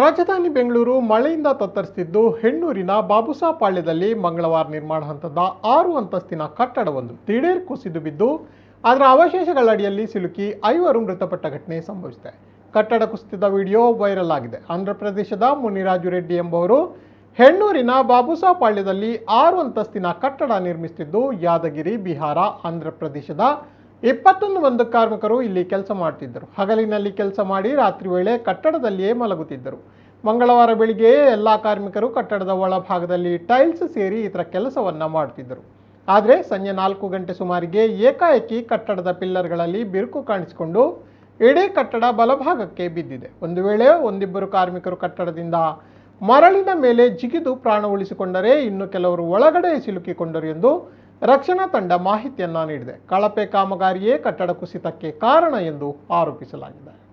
ರಾಜಧಾನಿ ಬೆಂಗಳೂರು ಮಳೆಯಿಂದ ತತ್ತರಿಸ್ತಿದ್ದು ಹೆಣ್ಣೂರಿನ ಬಾಬುಸಾಪಾಳ್ಯದಲ್ಲಿ ಮಂಗಳವಾರ ನಿರ್ಮಾಣ ಹಂತದ ಆರು ಅಂತಸ್ತಿನ ಕಟ್ಟಡವೊಂದು ದಿಢೀರ್ ಕುಸಿದು ಬಿದ್ದು ಅದರ ಅವಶೇಷಗಳಡಿಯಲ್ಲಿ ಸಿಲುಕಿ ಐವರು ಮೃತಪಟ್ಟ ಘಟನೆ ಸಂಭವಿಸಿದೆ ಕಟ್ಟಡ ಕುಸಿತದ ವಿಡಿಯೋ ವೈರಲ್ ಆಗಿದೆ ಆಂಧ್ರ ಪ್ರದೇಶದ ಮುನಿರಾಜು ರೆಡ್ಡಿ ಎಂಬವರು ಹೆಣ್ಣೂರಿನ ಬಾಬುಸಾಪಾಳ್ಯದಲ್ಲಿ ಆರು ಅಂತಸ್ತಿನ ಕಟ್ಟಡ ನಿರ್ಮಿಸುತ್ತಿದ್ದು ಯಾದಗಿರಿ ಬಿಹಾರ ಆಂಧ್ರ ಪ್ರದೇಶದ ಇಪ್ಪತ್ತೊಂದು ಒಂದು ಕಾರ್ಮಿಕರು ಇಲ್ಲಿ ಕೆಲಸ ಮಾಡ್ತಿದ್ದರು ಹಗಲಿನಲ್ಲಿ ಕೆಲಸ ಮಾಡಿ ರಾತ್ರಿ ವೇಳೆ ಕಟ್ಟಡದಲ್ಲಿಯೇ ಮಲಗುತ್ತಿದ್ದರು ಮಂಗಳವಾರ ಬೆಳಿಗ್ಗೆಯೇ ಎಲ್ಲ ಕಾರ್ಮಿಕರು ಕಟ್ಟಡದ ಒಳಭಾಗದಲ್ಲಿ ಟೈಲ್ಸ್ ಸೇರಿ ಇತರ ಕೆಲಸವನ್ನು ಮಾಡುತ್ತಿದ್ದರು ಆದರೆ ಸಂಜೆ ನಾಲ್ಕು ಗಂಟೆ ಸುಮಾರಿಗೆ ಏಕಾಏಕಿ ಕಟ್ಟಡದ ಪಿಲ್ಲರ್ಗಳಲ್ಲಿ ಬಿರುಕು ಕಾಣಿಸಿಕೊಂಡು ಇಡೀ ಕಟ್ಟಡ ಬಲಭಾಗಕ್ಕೆ ಬಿದ್ದಿದೆ ಒಂದು ವೇಳೆ ಒಂದಿಬ್ಬರು ಕಾರ್ಮಿಕರು ಕಟ್ಟಡದಿಂದ ಮರಳಿನ ಮೇಲೆ ಜಿಗಿದು ಪ್ರಾಣ ಉಳಿಸಿಕೊಂಡರೆ ಇನ್ನು ಕೆಲವರು ಒಳಗಡೆ ಸಿಲುಕಿಕೊಂಡರು ಎಂದು ರಕ್ಷಣಾ ತಂಡ ಮಾಹಿತಿಯನ್ನ ನೀಡಿದೆ ಕಳಪೆ ಕಾಮಗಾರಿಯೇ ಕಟ್ಟಡ ಕುಸಿತಕ್ಕೆ ಕಾರಣ ಎಂದು ಆರೋಪಿಸಲಾಗಿದೆ